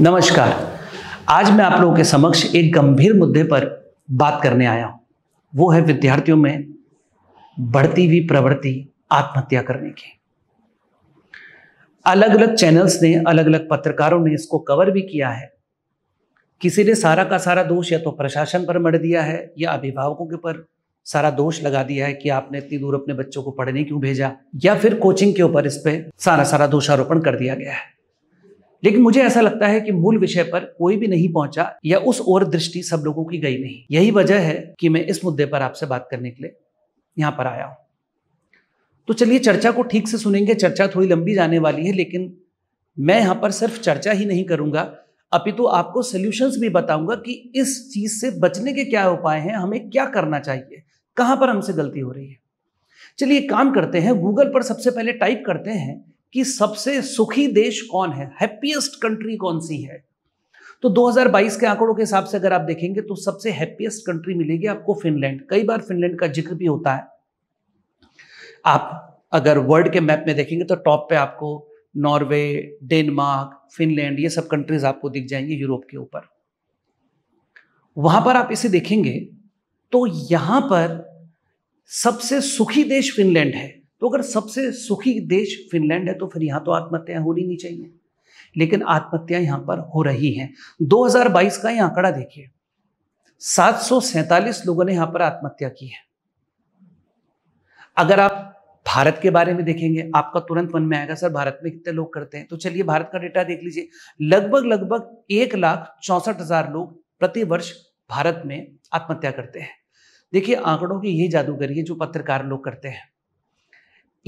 नमस्कार आज मैं आप लोगों के समक्ष एक गंभीर मुद्दे पर बात करने आया हूं वो है विद्यार्थियों में बढ़ती हुई प्रवृत्ति आत्महत्या करने की अलग अलग चैनल्स ने अलग अलग पत्रकारों ने इसको कवर भी किया है किसी ने सारा का सारा दोष या तो प्रशासन पर मर दिया है या अभिभावकों के ऊपर सारा दोष लगा दिया है कि आपने इतनी दूर अपने बच्चों को पढ़ने क्यों भेजा या फिर कोचिंग के ऊपर इस पर सारा सारा दोषारोपण कर दिया गया है लेकिन मुझे ऐसा लगता है कि मूल विषय पर कोई भी नहीं पहुंचा या उस ओर दृष्टि सब लोगों की गई नहीं यही वजह है कि मैं इस मुद्दे पर आपसे बात करने के लिए यहां पर आया हूं तो चलिए चर्चा को ठीक से सुनेंगे चर्चा थोड़ी लंबी जाने वाली है लेकिन मैं यहां पर सिर्फ चर्चा ही नहीं करूंगा अपितु तो आपको सोल्यूशंस भी बताऊंगा कि इस चीज से बचने के क्या उपाय हैं हमें क्या करना चाहिए कहां पर हमसे गलती हो रही है चलिए काम करते हैं गूगल पर सबसे पहले टाइप करते हैं कि सबसे सुखी देश कौन है हैप्पीएस्ट कंट्री कौन सी है तो 2022 के आंकड़ों के हिसाब से अगर आप देखेंगे तो सबसे हैप्पीएस्ट कंट्री मिलेगी आपको फिनलैंड कई बार फिनलैंड का जिक्र भी होता है आप अगर वर्ल्ड के मैप में देखेंगे तो टॉप पे आपको नॉर्वे डेनमार्क फिनलैंड ये सब कंट्रीज आपको दिख जाएंगे यूरोप के ऊपर वहां पर आप इसे देखेंगे तो यहां पर सबसे सुखी देश फिनलैंड है तो अगर सबसे सुखी देश फिनलैंड है तो फिर यहाँ तो आत्महत्याएं होनी नहीं चाहिए लेकिन आत्महत्या यहां पर हो रही हैं 2022 का ये आंकड़ा देखिए सात लोगों ने यहाँ पर आत्महत्या की है अगर आप भारत के बारे में देखेंगे आपका तुरंत मन में आएगा सर भारत में कितने लोग करते हैं तो चलिए भारत का डेटा देख लीजिए लगभग लगभग एक लाख चौसठ हजार लोग प्रतिवर्ष भारत में आत्महत्या करते हैं देखिए आंकड़ों की ये जादूगरी है जो पत्रकार लोग करते हैं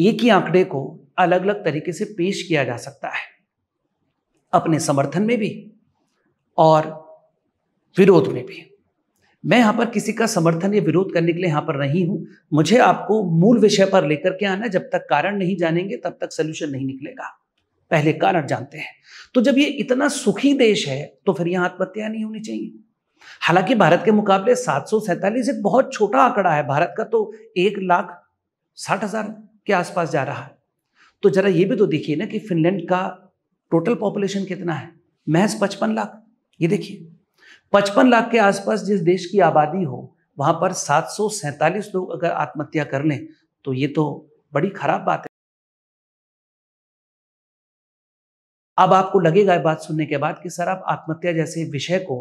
एक ही आंकड़े को अलग अलग तरीके से पेश किया जा सकता है अपने समर्थन में भी और विरोध में भी मैं यहां पर किसी का समर्थन या विरोध करने के लिए यहां पर नहीं हूं मुझे आपको मूल विषय पर लेकर के आना जब तक कारण नहीं जानेंगे तब तक सोल्यूशन नहीं निकलेगा पहले कारण जानते हैं तो जब ये इतना सुखी देश है तो फिर यहां आत्महत्या नहीं होनी चाहिए हालांकि भारत के मुकाबले सात सौ सैंतालीस एक बहुत छोटा आंकड़ा है भारत का तो एक लाख साठ हजार के आसपास जा रहा है तो जरा ये भी तो देखिए ना कि फिनलैंड का टोटल पॉपुलेशन कितना है महज पचपन लाख ये देखिए पचपन लाख के आसपास जिस देश की आबादी हो वहां पर सात लोग अगर आत्महत्या कर लें तो ये तो बड़ी खराब बात है अब आपको लगेगा बात सुनने के बाद कि सर आप आत्महत्या जैसे विषय को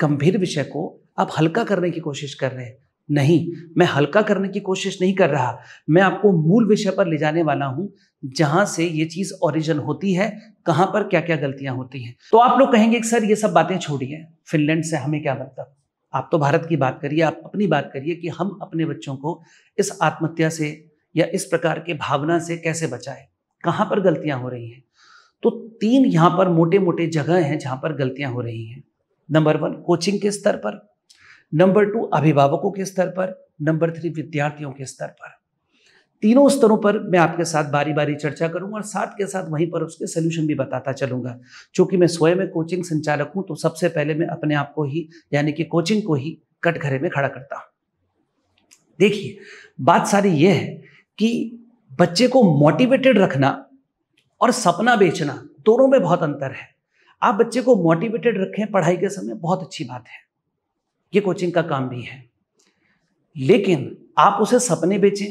गंभीर विषय को आप हल्का करने की कोशिश कर रहे हैं नहीं मैं हल्का करने की कोशिश नहीं कर रहा मैं आपको मूल विषय पर ले जाने वाला हूं जहां से ये चीज़ ओरिजिन होती है कहां पर क्या क्या गलतियां होती हैं तो आप लोग कहेंगे सर ये सब बातें छोड़िए फिनलैंड से हमें क्या मतलब आप तो भारत की बात करिए आप अपनी बात करिए कि हम अपने बच्चों को इस आत्महत्या से या इस प्रकार के भावना से कैसे बचाए कहाँ पर गलतियां हो रही हैं तो तीन यहाँ पर मोटे मोटे जगह हैं जहाँ पर गलतियां हो रही हैं नंबर वन कोचिंग के स्तर पर नंबर टू अभिभावकों के स्तर पर नंबर थ्री विद्यार्थियों के स्तर पर तीनों स्तरों पर मैं आपके साथ बारी बारी चर्चा करूंगा और साथ के साथ वहीं पर उसके सोल्यूशन भी बताता चलूंगा चूंकि मैं स्वयं में कोचिंग संचालक हूं तो सबसे पहले मैं अपने आप को ही यानी कि कोचिंग को ही कटघरे में खड़ा करता हूं देखिए बात सारी यह है कि बच्चे को मोटिवेटेड रखना और सपना बेचना दोनों में बहुत अंतर है आप बच्चे को मोटिवेटेड रखें पढ़ाई के समय बहुत अच्छी बात है ये कोचिंग का काम भी है लेकिन आप उसे सपने बेचें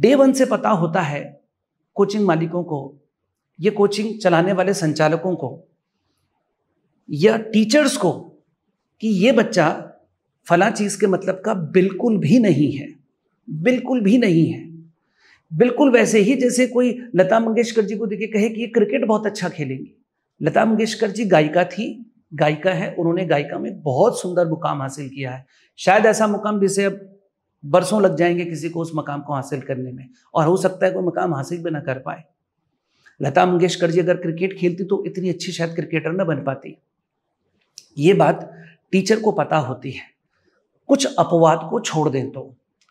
डे वन से पता होता है कोचिंग मालिकों को ये कोचिंग चलाने वाले संचालकों को या टीचर्स को कि ये बच्चा फला चीज़ के मतलब का बिल्कुल भी नहीं है बिल्कुल भी नहीं है बिल्कुल वैसे ही जैसे कोई लता मंगेशकर जी को देखे कहे कि ये क्रिकेट बहुत अच्छा खेलेंगी लता मंगेशकर जी गायिका थी गायिका है उन्होंने गायिका में बहुत सुंदर मुकाम हासिल किया है शायद ऐसा मुकाम जिसे अब बरसों लग जाएंगे किसी को उस मकाम को हासिल करने में और हो सकता है कोई मकाम हासिल भी ना कर पाए लता मंगेशकर जी अगर क्रिकेट खेलती तो इतनी अच्छी शायद क्रिकेटर न बन पाती ये बात टीचर को पता होती है कुछ अपवाद को छोड़ दें तो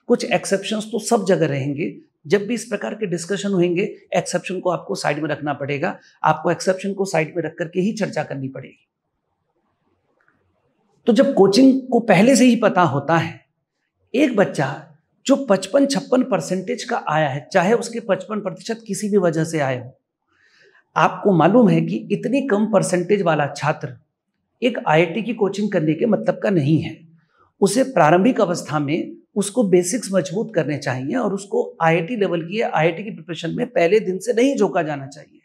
कुछ एक्सेप्शंस तो सब जगह रहेंगे जब भी इस प्रकार के डिस्कशन होंगे एक्सेप्शन को आपको साइड में रखना पड़ेगा आपको एक्सेप्शन को साइड में रख करके ही चर्चा करनी पड़ेगी तो जब कोचिंग को पहले से ही पता होता है एक बच्चा जो पचपन छप्पन परसेंटेज का आया है चाहे उसके पचपन प्रतिशत किसी भी वजह से आए हो आपको मालूम है कि इतनी कम परसेंटेज वाला छात्र एक आईआईटी की कोचिंग करने के मतलब का नहीं है उसे प्रारंभिक अवस्था में उसको बेसिक्स मजबूत करने चाहिए और उसको आईआईटी लेवल की या आईआईटी की प्रिपरेशन में पहले दिन से नहीं झोंका जाना चाहिए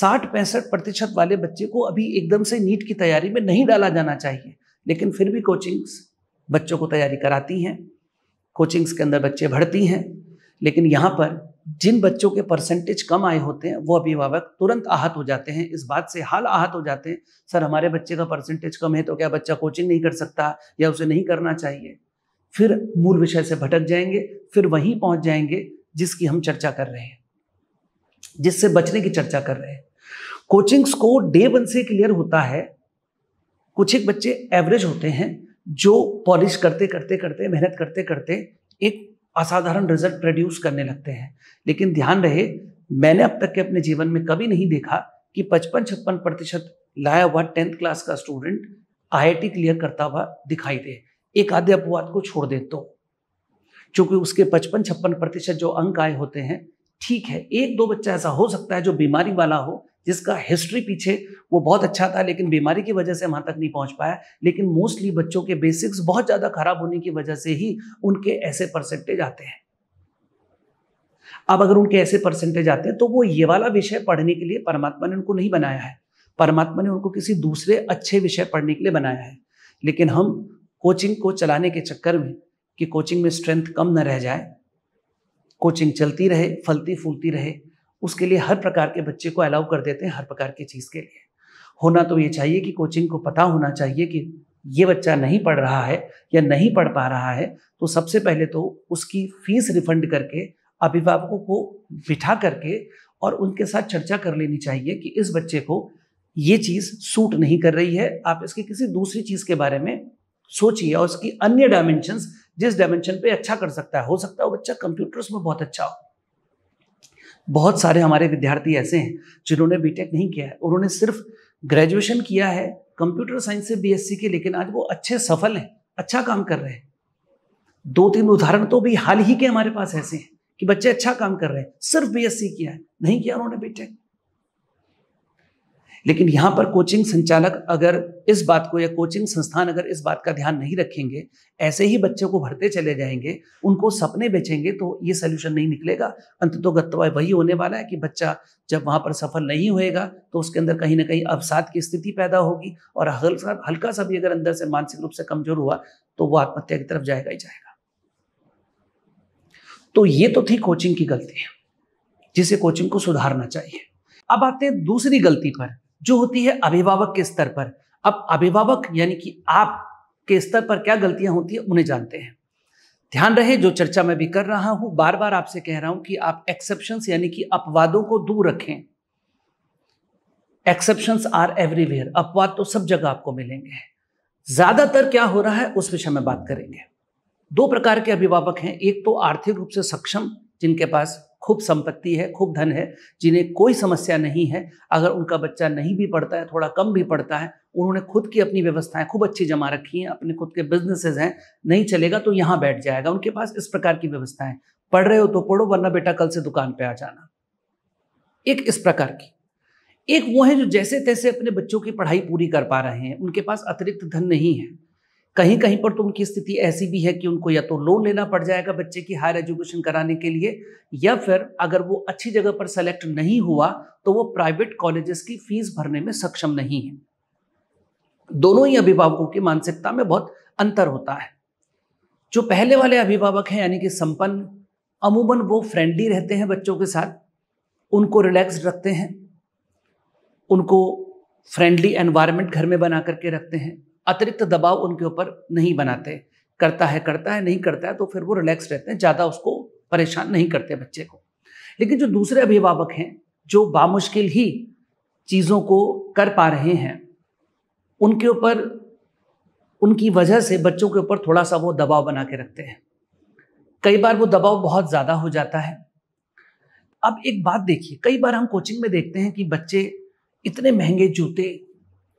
साठ पैंसठ प्रतिशत वाले बच्चे को अभी एकदम से नीट की तैयारी में नहीं डाला जाना चाहिए लेकिन फिर भी कोचिंग्स बच्चों को तैयारी कराती हैं कोचिंग्स के अंदर बच्चे भरती हैं लेकिन यहाँ पर जिन बच्चों के परसेंटेज कम आए होते हैं वो अभिभावक तुरंत आहत हो जाते हैं इस बात से हाल आहत हो जाते हैं सर हमारे बच्चे का परसेंटेज कम है तो क्या बच्चा कोचिंग नहीं कर सकता या उसे नहीं करना चाहिए फिर मूल विषय से भटक जाएंगे फिर वहीं पहुंच जाएंगे जिसकी हम चर्चा कर रहे हैं जिससे बचने की चर्चा कर रहे हैं कोचिंग्स को डे वन से क्लियर होता है कुछ एक बच्चे एवरेज होते हैं जो पॉलिश करते करते करते मेहनत करते करते एक असाधारण रिजल्ट प्रोड्यूस करने लगते हैं लेकिन ध्यान रहे मैंने अब तक के अपने जीवन में कभी नहीं देखा कि पचपन छप्पन प्रतिशत लाया हुआ टेंथ क्लास का स्टूडेंट आई क्लियर करता हुआ दिखाई दे एक आधे अपवाद को छोड़ दे तो चूंकि उसके पचपन छप्पन प्रतिशत जो अंक आए होते हैं ठीक है एक दो बच्चा ऐसा हो सकता है जो बीमारी वाला हो जिसका हिस्ट्री पीछे वो बहुत अच्छा था लेकिन बीमारी की वजह से वहाँ तक नहीं पहुँच पाया लेकिन मोस्टली बच्चों के बेसिक्स बहुत ज़्यादा खराब होने की वजह से ही उनके ऐसे परसेंटेज आते हैं अब अगर उनके ऐसे परसेंटेज आते हैं तो वो ये वाला विषय पढ़ने के लिए परमात्मा ने उनको नहीं बनाया है परमात्मा ने उनको किसी दूसरे अच्छे विषय पढ़ने के लिए बनाया है लेकिन हम कोचिंग को चलाने के चक्कर में कि कोचिंग में स्ट्रेंथ कम न रह जाए कोचिंग चलती रहे फलती फूलती रहे उसके लिए हर प्रकार के बच्चे को अलाउ कर देते हैं हर प्रकार की चीज़ के लिए होना तो ये चाहिए कि कोचिंग को पता होना चाहिए कि ये बच्चा नहीं पढ़ रहा है या नहीं पढ़ पा रहा है तो सबसे पहले तो उसकी फीस रिफंड करके अभिभावकों को बिठा करके और उनके साथ चर्चा कर लेनी चाहिए कि इस बच्चे को ये चीज़ सूट नहीं कर रही है आप इसकी किसी दूसरी चीज़ के बारे में सोचिए और उसकी अन्य डायमेंशन जिस डायमेंशन पे अच्छा कर सकता है हो सकता है बच्चा कंप्यूटर्स में बहुत अच्छा हो बहुत सारे हमारे विद्यार्थी ऐसे हैं जिन्होंने बीटेक नहीं किया है उन्होंने सिर्फ ग्रेजुएशन किया है कंप्यूटर साइंस से बीएससी के लेकिन आज वो अच्छे सफल हैं अच्छा काम कर रहे हैं दो तीन उदाहरण तो भी हाल ही के हमारे पास ऐसे हैं कि बच्चे अच्छा काम कर रहे हैं सिर्फ बीएससी किया है नहीं किया उन्होंने बीटेक लेकिन यहाँ पर कोचिंग संचालक अगर इस बात को या कोचिंग संस्थान अगर इस बात का ध्यान नहीं रखेंगे ऐसे ही बच्चों को भरते चले जाएंगे उनको सपने बेचेंगे तो ये सोल्यूशन नहीं निकलेगा अंत तो अंततोगत्वा वही होने वाला है कि बच्चा जब वहाँ पर सफल नहीं होएगा तो उसके अंदर कहीं ना कहीं अवसाद की स्थिति पैदा होगी और हल्का हल्का सा भी अगर अंदर से मानसिक रूप से कमजोर हुआ तो वो आत्महत्या की तरफ जाएगा ही जाएगा तो ये तो थी कोचिंग की गलती जिसे कोचिंग को सुधारना चाहिए अब आते हैं दूसरी गलती पर जो होती है अभिभावक के स्तर पर अब अभिभावक यानी कि आप के स्तर पर क्या गलतियां होती है उन्हें जानते हैं ध्यान रहे जो चर्चा मैं भी कर रहा हूं बार बार आपसे कह रहा हूं कि आप एक्सेप्शन यानी कि अपवादों को दूर रखें एक्सेप्शन आर एवरीवेयर अपवाद तो सब जगह आपको मिलेंगे ज्यादातर क्या हो रहा है उस विषय में बात करेंगे दो प्रकार के अभिभावक हैं एक तो आर्थिक रूप से सक्षम जिनके पास खूब संपत्ति है खूब धन है जिन्हें कोई समस्या नहीं है अगर उनका बच्चा नहीं भी पढ़ता है थोड़ा कम भी पढ़ता है उन्होंने खुद की अपनी व्यवस्थाएं खूब अच्छी जमा रखी हैं अपने खुद के बिजनेसेस हैं नहीं चलेगा तो यहाँ बैठ जाएगा उनके पास इस प्रकार की व्यवस्थाएं पढ़ रहे हो तो पढ़ो वरना बेटा कल से दुकान पर आ जाना एक इस प्रकार की एक वो है जो जैसे तैसे अपने बच्चों की पढ़ाई पूरी कर पा रहे हैं उनके पास अतिरिक्त धन नहीं है कहीं कहीं पर तो उनकी स्थिति ऐसी भी है कि उनको या तो लोन लेना पड़ जाएगा बच्चे की हायर एजुकेशन कराने के लिए या फिर अगर वो अच्छी जगह पर सेलेक्ट नहीं हुआ तो वो प्राइवेट कॉलेजेस की फीस भरने में सक्षम नहीं है दोनों ही अभिभावकों की मानसिकता में बहुत अंतर होता है जो पहले वाले अभिभावक हैं यानी कि संपन्न अमूमन वो फ्रेंडली रहते हैं बच्चों के साथ उनको रिलैक्स रखते हैं उनको फ्रेंडली एनवायरमेंट घर में बना करके रखते हैं अतिरिक्त दबाव उनके ऊपर नहीं बनाते करता है करता है नहीं करता है तो फिर वो रिलैक्स रहते हैं ज़्यादा उसको परेशान नहीं करते बच्चे को लेकिन जो दूसरे अभिभावक हैं जो बामुश्किल ही चीज़ों को कर पा रहे हैं उनके ऊपर उनकी वजह से बच्चों के ऊपर थोड़ा सा वो दबाव बना के रखते हैं कई बार वो दबाव बहुत ज़्यादा हो जाता है अब एक बात देखिए कई बार हम कोचिंग में देखते हैं कि बच्चे इतने महंगे जूते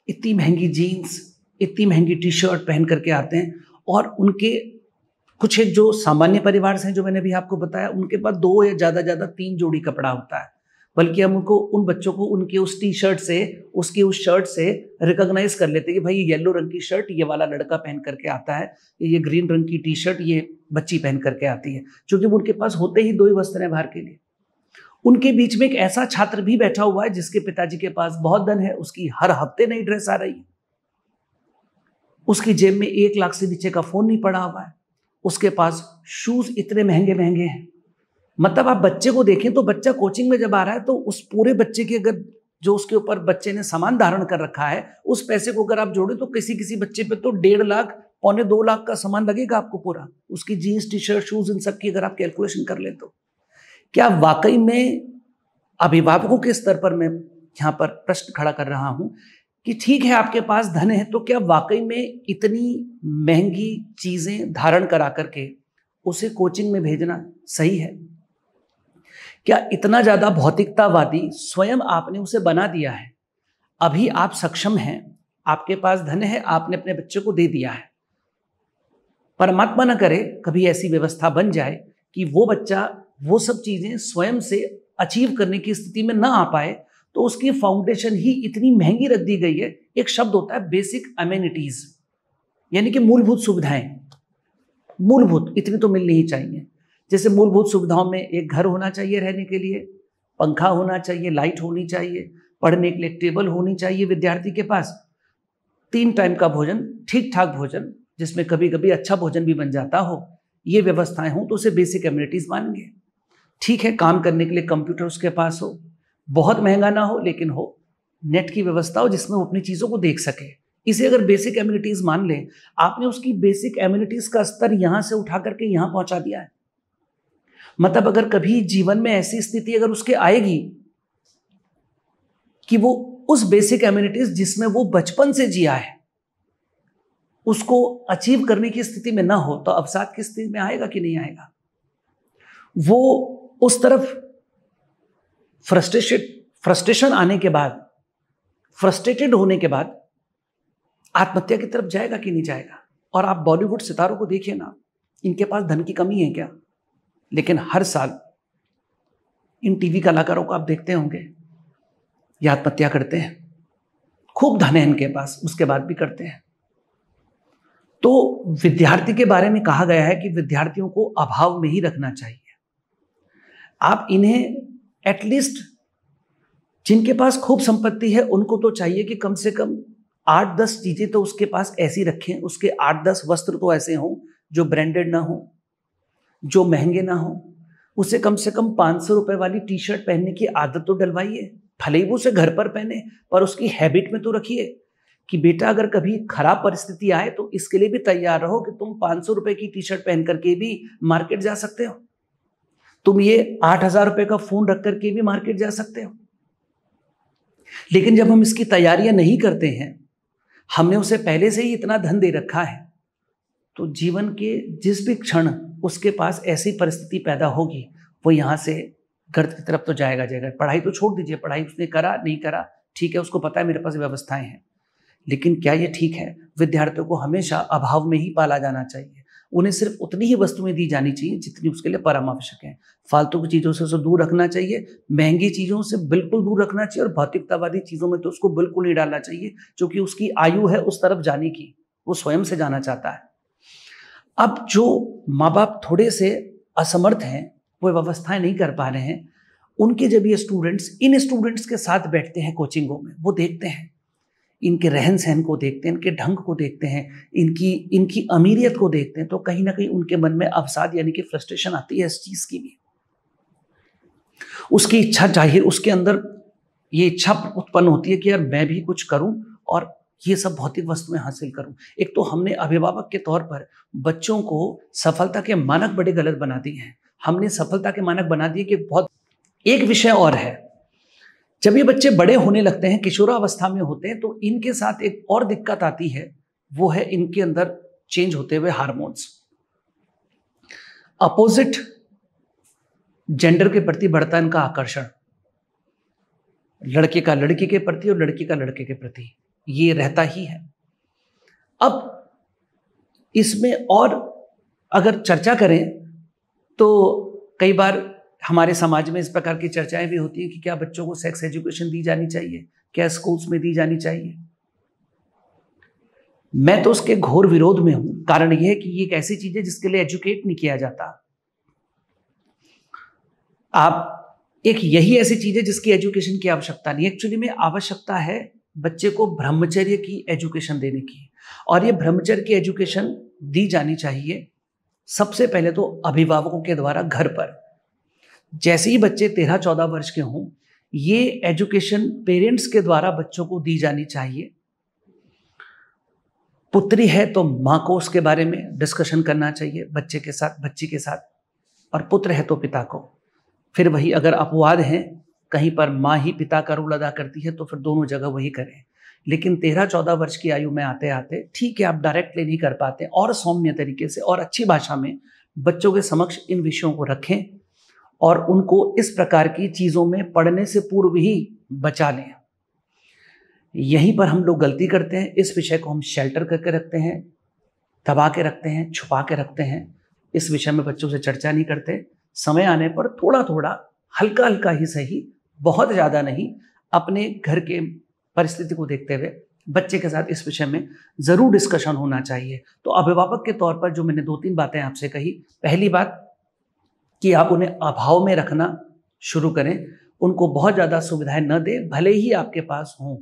इतनी महंगी जीन्स इतनी महंगी टी शर्ट पहन करके आते हैं और उनके कुछ एक जो सामान्य परिवार से हैं जो मैंने अभी आपको बताया उनके पास दो या ज़्यादा ज़्यादा तीन जोड़ी कपड़ा होता है बल्कि हम उनको उन बच्चों को उनके उस टी शर्ट से उसके उस शर्ट से रिकॉग्नाइज कर लेते हैं कि भाई ये येलो रंग की शर्ट ये वाला लड़का पहन करके आता है ये ग्रीन रंग की टी शर्ट ये बच्ची पहन करके आती है क्योंकि उनके पास होते ही दो ही वस्त्र हैं बाहर के लिए उनके बीच में एक ऐसा छात्र भी बैठा हुआ है जिसके पिताजी के पास बहुत धन है उसकी हर हफ्ते नई ड्रेस आ रही है उसकी जेब में एक लाख से नीचे का फ़ोन नहीं पड़ा हुआ है उसके पास शूज़ इतने महंगे महंगे हैं मतलब आप बच्चे को देखें तो बच्चा कोचिंग में जब आ रहा है तो उस पूरे बच्चे की अगर जो उसके ऊपर बच्चे ने सामान धारण कर रखा है उस पैसे को अगर आप जोड़ें तो किसी किसी बच्चे पे तो डेढ़ लाख पौने दो लाख का सामान लगेगा आपको पूरा उसकी जीन्स टी शर्ट शूज़ इन सब की अगर आप कैलकुलेशन कर लें तो क्या वाकई में अभिभावकों के स्तर पर मैं यहाँ पर प्रश्न खड़ा कर रहा हूँ कि ठीक है आपके पास धन है तो क्या वाकई में इतनी महंगी चीज़ें धारण करा करके उसे कोचिंग में भेजना सही है क्या इतना ज़्यादा भौतिकतावादी स्वयं आपने उसे बना दिया है अभी आप सक्षम हैं आपके पास धन है आपने अपने बच्चे को दे दिया है परमात्मा न करे कभी ऐसी व्यवस्था बन जाए कि वो बच्चा वो सब चीज़ें स्वयं से अचीव करने की स्थिति में ना आ पाए तो उसकी फाउंडेशन ही इतनी महंगी रख दी गई है एक शब्द होता है बेसिक अमेनिटीज यानी कि मूलभूत सुविधाएं मूलभूत इतनी तो मिलनी ही चाहिए जैसे मूलभूत सुविधाओं में एक घर होना चाहिए रहने के लिए पंखा होना चाहिए लाइट होनी चाहिए पढ़ने के लिए टेबल होनी चाहिए विद्यार्थी के पास तीन टाइम का भोजन ठीक ठाक भोजन जिसमें कभी कभी अच्छा भोजन भी बन जाता हो ये व्यवस्थाएं हों तो उसे बेसिक एम्यूनिटीज मानेंगे ठीक है काम करने के लिए कंप्यूटर उसके पास हो बहुत महंगा ना हो लेकिन हो नेट की व्यवस्था हो जिसमें वो अपनी चीज़ों को देख सके इसे अगर बेसिक एम्यूनिटीज़ मान लें आपने उसकी बेसिक एम्यूनिटीज़ का स्तर यहां से उठा करके यहां पहुंचा दिया है मतलब अगर कभी जीवन में ऐसी स्थिति अगर उसके आएगी कि वो उस बेसिक एम्यूनिटीज़ जिसमें वो बचपन से जिया है उसको अचीव करने की स्थिति में ना हो तो अवसाद की स्थिति में आएगा कि नहीं आएगा वो उस तरफ फ्रस्ट्रेशन फ्रस्ट्रेशन आने के बाद फ्रस्ट्रेटेड होने के बाद आत्महत्या की तरफ जाएगा कि नहीं जाएगा और आप बॉलीवुड सितारों को देखिए ना इनके पास धन की कमी है क्या लेकिन हर साल इन टीवी कलाकारों को आप देखते होंगे ये आत्महत्या करते हैं खूब धन है इनके पास उसके बाद भी करते हैं तो विद्यार्थी के बारे में कहा गया है कि विद्यार्थियों को अभाव में ही रखना चाहिए आप इन्हें एटलीस्ट जिनके पास खूब संपत्ति है उनको तो चाहिए कि कम से कम आठ दस चीज़ें तो उसके पास ऐसी रखें उसके आठ दस वस्त्र तो ऐसे हों जो ब्रांडेड ना हो जो महंगे ना हो उसे कम से कम पाँच सौ रुपये वाली टी शर्ट पहनने की आदत तो डलवाइए भले ही वो उसे घर पर पहने पर उसकी हैबिट में तो रखिए कि बेटा अगर कभी खराब परिस्थिति आए तो इसके लिए भी तैयार रहो कि तुम पाँच सौ रुपये की टी शर्ट पहन करके भी मार्केट जा सकते हो तुम ये आठ हजार रुपये का फोन रख करके भी मार्केट जा सकते हो लेकिन जब हम इसकी तैयारियां नहीं करते हैं हमने उसे पहले से ही इतना धन दे रखा है तो जीवन के जिस भी क्षण उसके पास ऐसी परिस्थिति पैदा होगी वो यहाँ से गर्द की तरफ तो जाएगा जाएगा पढ़ाई तो छोड़ दीजिए पढ़ाई उसने करा नहीं करा ठीक है उसको पता है मेरे पास व्यवस्थाएं हैं लेकिन क्या ये ठीक है विद्यार्थियों को हमेशा अभाव में ही पाला जाना चाहिए उन्हें सिर्फ उतनी ही वस्तुएं दी जानी चाहिए जितनी उसके लिए आवश्यक है फालतू की चीज़ों से उसे दूर रखना चाहिए महंगी चीज़ों से बिल्कुल दूर रखना चाहिए और भौतिकतावादी चीज़ों में तो उसको बिल्कुल नहीं डालना चाहिए क्योंकि उसकी आयु है उस तरफ जाने की वो स्वयं से जाना चाहता है अब जो माँ बाप थोड़े से असमर्थ हैं वो व्यवस्थाएं नहीं कर पा रहे हैं उनके जब ये स्टूडेंट्स इन स्टूडेंट्स के साथ बैठते हैं कोचिंगों में वो देखते हैं इनके रहन सहन को देखते हैं इनके ढंग को देखते हैं इनकी इनकी अमीरियत को देखते हैं तो कहीं ना कहीं उनके मन में अवसाद यानी कि फ्रस्ट्रेशन आती है इस चीज़ की भी उसकी इच्छा जाहिर उसके अंदर ये इच्छा उत्पन्न होती है कि यार मैं भी कुछ करूं और ये सब भौतिक वस्तुएं हासिल करूं एक तो हमने अभिभावक के तौर पर बच्चों को सफलता के मानक बड़े गलत बना दिए हैं हमने सफलता के मानक बना दिए कि बहुत एक विषय और है जब ये बच्चे बड़े होने लगते हैं किशोरावस्था में होते हैं तो इनके साथ एक और दिक्कत आती है वो है इनके अंदर चेंज होते हुए हार्मोन्स अपोजिट जेंडर के प्रति बढ़ता इनका आकर्षण लड़के का लड़की के प्रति और लड़की का लड़के के प्रति ये रहता ही है अब इसमें और अगर चर्चा करें तो कई बार हमारे समाज में इस प्रकार की चर्चाएं भी होती हैं कि क्या बच्चों को सेक्स एजुकेशन दी जानी चाहिए क्या स्कूल्स में दी जानी चाहिए मैं तो उसके घोर विरोध में हूं कारण यह है कि ये एक ऐसी चीज है जिसके लिए एजुकेट नहीं किया जाता आप एक यही ऐसी चीज है जिसकी एजुकेशन की आवश्यकता नहीं एक्चुअली में आवश्यकता है बच्चे को ब्रह्मचर्य की एजुकेशन देने की और ये ब्रह्मचर्य की एजुकेशन दी जानी चाहिए सबसे पहले तो अभिभावकों के द्वारा घर पर जैसे ही बच्चे तेरह चौदह वर्ष के हों ये एजुकेशन पेरेंट्स के द्वारा बच्चों को दी जानी चाहिए पुत्री है तो माँ को उसके बारे में डिस्कशन करना चाहिए बच्चे के साथ बच्ची के साथ और पुत्र है तो पिता को फिर वही अगर अपवाद हैं कहीं पर माँ ही पिता का रोल अदा करती है तो फिर दोनों जगह वही करें लेकिन तेरह चौदह वर्ष की आयु में आते आते ठीक है आप डायरेक्टली नहीं कर पाते और सौम्य तरीके से और अच्छी भाषा में बच्चों के समक्ष इन विषयों को रखें और उनको इस प्रकार की चीज़ों में पढ़ने से पूर्व ही बचा लें यहीं पर हम लोग गलती करते हैं इस विषय को हम शेल्टर करके रखते हैं दबा के रखते हैं छुपा के रखते हैं इस विषय में बच्चों से चर्चा नहीं करते समय आने पर थोड़ा थोड़ा हल्का हल्का ही सही बहुत ज़्यादा नहीं अपने घर के परिस्थिति को देखते हुए बच्चे के साथ इस विषय में ज़रूर डिस्कशन होना चाहिए तो अभिभावक के तौर पर जो मैंने दो तीन बातें आपसे कही पहली बात कि आप उन्हें अभाव में रखना शुरू करें उनको बहुत ज़्यादा सुविधाएं न दें भले ही आपके पास हों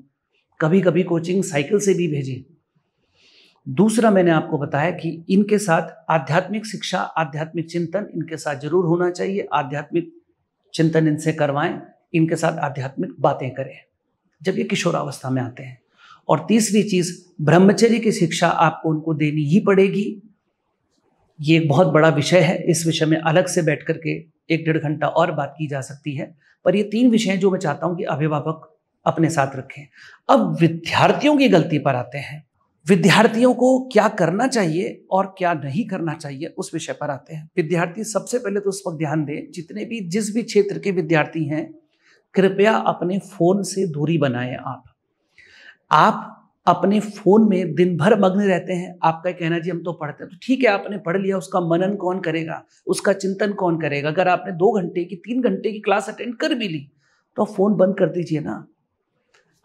कभी कभी कोचिंग साइकिल से भी भेजें दूसरा मैंने आपको बताया कि इनके साथ आध्यात्मिक शिक्षा आध्यात्मिक चिंतन इनके साथ जरूर होना चाहिए आध्यात्मिक चिंतन इनसे करवाएं इनके साथ आध्यात्मिक बातें करें जब ये किशोरावस्था में आते हैं और तीसरी चीज़ ब्रह्मचर्य की शिक्षा आपको उनको देनी ही पड़ेगी ये एक बहुत बड़ा विषय है इस विषय में अलग से बैठ करके एक डेढ़ घंटा और बात की जा सकती है पर ये तीन विषय हैं जो मैं चाहता हूँ कि अभिभावक अपने साथ रखें अब विद्यार्थियों की गलती पर आते हैं विद्यार्थियों को क्या करना चाहिए और क्या नहीं करना चाहिए उस विषय पर आते हैं विद्यार्थी सबसे पहले तो उस पर ध्यान दें जितने भी जिस भी क्षेत्र के विद्यार्थी हैं कृपया अपने फोन से दूरी बनाएं आप आप अपने फ़ोन में दिन भर मग्न रहते हैं आपका कहना जी हम तो पढ़ते हैं तो ठीक है आपने पढ़ लिया उसका मनन कौन करेगा उसका चिंतन कौन करेगा अगर आपने दो घंटे की तीन घंटे की क्लास अटेंड कर भी ली तो आप फ़ोन बंद कर दीजिए ना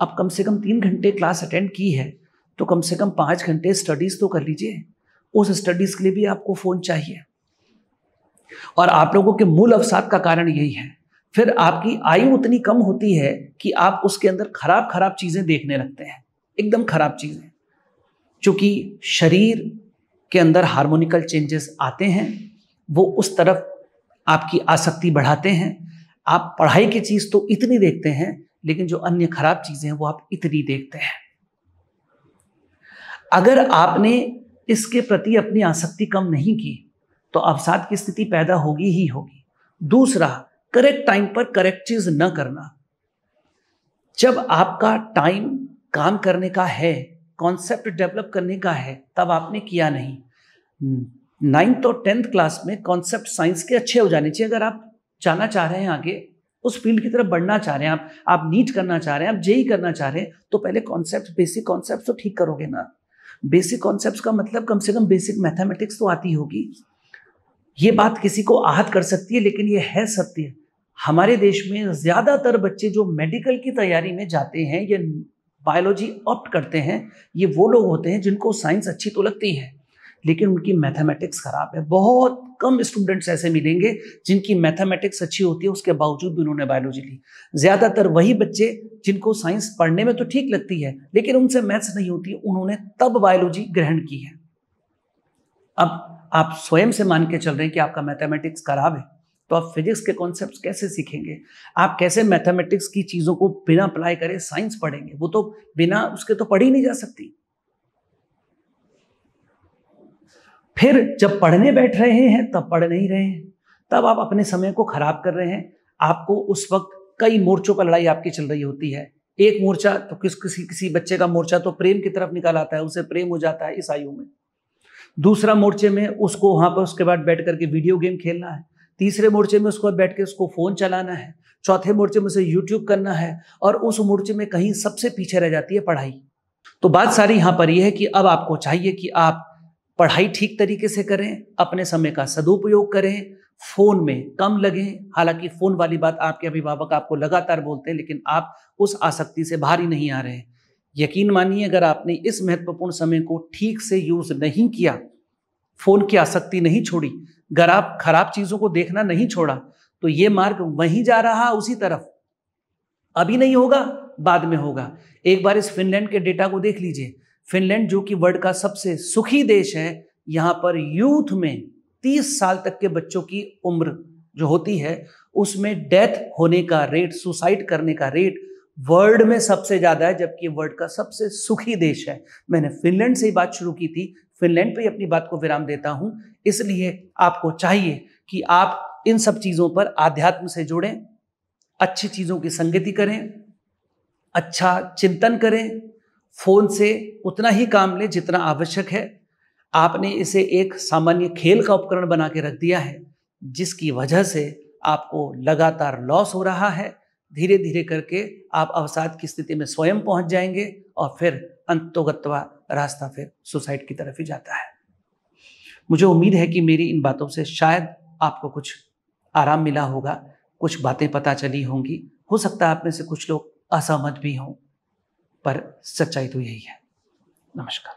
आप कम से कम तीन घंटे क्लास अटेंड की है तो कम से कम पाँच घंटे स्टडीज़ तो कर लीजिए उस स्टडीज़ के लिए भी आपको फ़ोन चाहिए और आप लोगों के मूल अवसाद का कारण यही है फिर आपकी आयु उतनी कम होती है कि आप उसके अंदर खराब खराब चीज़ें देखने लगते हैं एकदम खराब चीज़ है क्योंकि शरीर के अंदर हार्मोनिकल चेंजेस आते हैं वो उस तरफ आपकी आसक्ति बढ़ाते हैं आप पढ़ाई की चीज़ तो इतनी देखते हैं लेकिन जो अन्य खराब चीज़ें हैं वो आप इतनी देखते हैं अगर आपने इसके प्रति अपनी आसक्ति कम नहीं की तो अवसाद की स्थिति पैदा होगी ही होगी दूसरा करेक्ट टाइम पर करेक्ट चीज न करना जब आपका टाइम काम करने का है कॉन्सेप्ट डेवलप करने का है तब आपने किया नहीं नाइन्थ hmm. और टेंथ क्लास में कॉन्सेप्ट साइंस के अच्छे हो जाने चाहिए अगर आप जाना चाह रहे हैं आगे उस फील्ड की तरफ बढ़ना चाह रहे हैं आप आप नीट करना चाह रहे हैं आप जेई e करना चाह रहे हैं तो पहले कॉन्सेप्ट बेसिक कॉन्सेप्ट तो ठीक करोगे ना बेसिक कॉन्सेप्ट का मतलब कम से कम बेसिक मैथमेटिक्स तो आती होगी ये बात किसी को आहत कर सकती है लेकिन ये है सत्य हमारे देश में ज़्यादातर बच्चे जो मेडिकल की तैयारी में जाते हैं या बायोलॉजी ऑप्ट करते हैं ये वो लोग होते हैं जिनको साइंस अच्छी तो लगती है लेकिन उनकी मैथमेटिक्स ख़राब है बहुत कम स्टूडेंट्स ऐसे मिलेंगे जिनकी मैथमेटिक्स अच्छी होती है उसके बावजूद भी उन्होंने बायोलॉजी ली ज़्यादातर वही बच्चे जिनको साइंस पढ़ने में तो ठीक लगती है लेकिन उनसे मैथ्स नहीं होती उन्होंने तब बायोलॉजी ग्रहण की है अब आप स्वयं से मान के चल रहे हैं कि आपका मैथमेटिक्स खराब है तो आप फिजिक्स के कॉन्सेप्ट कैसे सीखेंगे आप कैसे मैथमेटिक्स की चीज़ों को बिना अप्लाई करे साइंस पढ़ेंगे वो तो बिना उसके तो पढ़ी नहीं जा सकती फिर जब पढ़ने बैठ रहे हैं तब पढ़ नहीं रहे हैं तब आप अपने समय को खराब कर रहे हैं आपको उस वक्त कई मोर्चों पर लड़ाई आपकी चल रही होती है एक मोर्चा तो किस किसी किसी बच्चे का मोर्चा तो प्रेम की तरफ निकल आता है उसे प्रेम हो जाता है इस आयु में दूसरा मोर्चे में उसको वहां पर उसके बाद बैठ करके वीडियो गेम खेलना है तीसरे मोर्चे में उसको बैठ के उसको फ़ोन चलाना है चौथे मोर्चे में उसे यूट्यूब करना है और उस मोर्चे में कहीं सबसे पीछे रह जाती है पढ़ाई तो बात सारी यहाँ पर यह है कि अब आपको चाहिए कि आप पढ़ाई ठीक तरीके से करें अपने समय का सदुपयोग करें फोन में कम लगें हालांकि फोन वाली बात आपके अभिभावक आपको लगातार बोलते हैं लेकिन आप उस आसक्ति से बाहर ही नहीं आ रहे हैं यकीन मानिए अगर आपने इस महत्वपूर्ण समय को ठीक से यूज नहीं किया फोन की आसक्ति नहीं छोड़ी अगर आप खराब चीजों को देखना नहीं छोड़ा तो ये मार्ग वहीं जा रहा उसी तरफ अभी नहीं होगा बाद में होगा एक बार इस फिनलैंड के डेटा को देख लीजिए फिनलैंड जो कि वर्ल्ड का सबसे सुखी देश है यहां पर यूथ में 30 साल तक के बच्चों की उम्र जो होती है उसमें डेथ होने का रेट सुसाइड करने का रेट वर्ल्ड में सबसे ज़्यादा है जबकि वर्ल्ड का सबसे सुखी देश है मैंने फिनलैंड से ही बात शुरू की थी फिनलैंड पे अपनी बात को विराम देता हूं इसलिए आपको चाहिए कि आप इन सब चीज़ों पर आध्यात्म से जुड़ें अच्छी चीज़ों की संगति करें अच्छा चिंतन करें फ़ोन से उतना ही काम लें जितना आवश्यक है आपने इसे एक सामान्य खेल का उपकरण बना के रख दिया है जिसकी वजह से आपको लगातार लॉस हो रहा है धीरे धीरे करके आप अवसाद की स्थिति में स्वयं पहुंच जाएंगे और फिर अंतोगत्वा रास्ता फिर सुसाइड की तरफ ही जाता है मुझे उम्मीद है कि मेरी इन बातों से शायद आपको कुछ आराम मिला होगा कुछ बातें पता चली होंगी हो सकता है आप में से कुछ लोग असहमत भी हों पर सच्चाई तो यही है नमस्कार